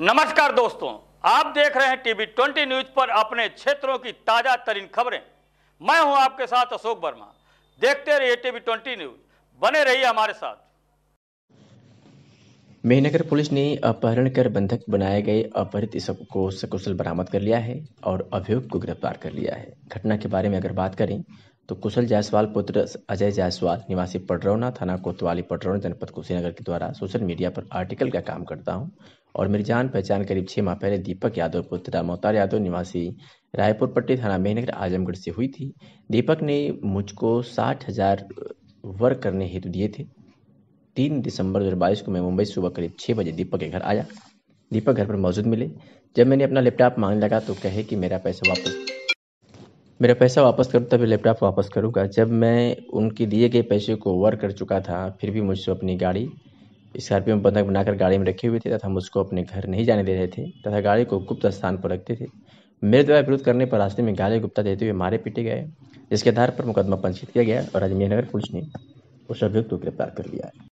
नमस्कार दोस्तों आप देख रहे हैं टीवी ट्वेंटी न्यूज पर अपने क्षेत्रों की ताजा तरीन खबरें मैं हूं आपके साथ अशोक वर्मा देखते रहिए टीवी ट्वेंटी न्यूज बने रहिए हमारे साथ मेहनगर पुलिस ने अपहरण कर बंधक बनाए गए अपहरित शव को सकुशल बरामद कर लिया है और अभियुक्त को गिरफ्तार कर लिया है घटना के बारे में अगर बात करें तो कुशल जायसवाल पुत्र अजय जायसवाल निवासी पडरौना थाना कोतवाली पडरौना जनपद कुशीनगर के द्वारा सोशल मीडिया पर आर्टिकल का काम करता हूं और मेरी जान पहचान करीब छः माह पहले दीपक यादव पुत्र मोतार यादव निवासी रायपुर पट्टी थाना मेहनगर आजमगढ़ से हुई थी दीपक ने मुझको साठ हजार वर्क करने हेतु दिए थे तीन दिसंबर दो बाईस को मैं मुंबई सुबह करीब छः बजे दीपक के घर आया दीपक घर पर मौजूद मिले जब मैंने अपना लैपटॉप मांगने लगा तो कहे कि मेरा पैसा वापस मेरा पैसा वापस करूँ तभी लैपटॉप वापस करूँगा जब मैं उनके दिए गए पैसे को वर्क कर चुका था फिर भी मुझसे अपनी गाड़ी स्कॉर्पियो में बंधक बनाकर गाड़ी में रखे हुए थे तथा मुझको अपने घर नहीं जाने दे रहे थे तथा गाड़ी को गुप्त स्थान पर रखते थे मेरे द्वारा विरोध करने पर रास्ते में गाली गुप्ता देते हुए मारे पीटे गए जिसके आधार पर मुकदमा पंचित किया गया और अजमेर नगर पुलिस ने उस अभियुक्त को गिरफ्तार कर लिया है